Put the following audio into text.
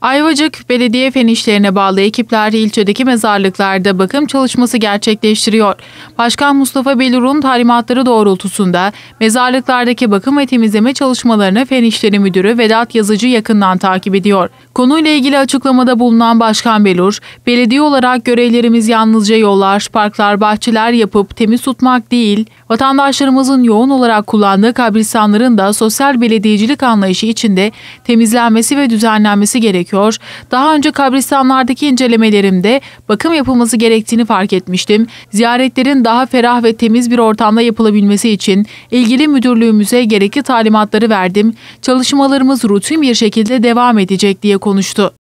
Ayvacık Belediye Fen İşlerine bağlı ekipler ilçedeki mezarlıklarda bakım çalışması gerçekleştiriyor. Başkan Mustafa Belur'un talimatları doğrultusunda mezarlıklardaki bakım ve temizleme çalışmalarını Fen İşleri Müdürü Vedat Yazıcı yakından takip ediyor. Konuyla ilgili açıklamada bulunan Başkan Belur, belediye olarak görevlerimiz yalnızca yollar, parklar, bahçeler yapıp temiz tutmak değil, vatandaşlarımızın yoğun olarak kullandığı kabristanların da sosyal belediyecilik anlayışı içinde temizlenmesi ve düzenlenmesi gerekiyor gerekiyor. Daha önce kabristanlardaki incelemelerimde bakım yapılması gerektiğini fark etmiştim. Ziyaretlerin daha ferah ve temiz bir ortamda yapılabilmesi için ilgili müdürlüğümüze gerekli talimatları verdim. Çalışmalarımız rutin bir şekilde devam edecek diye konuştu.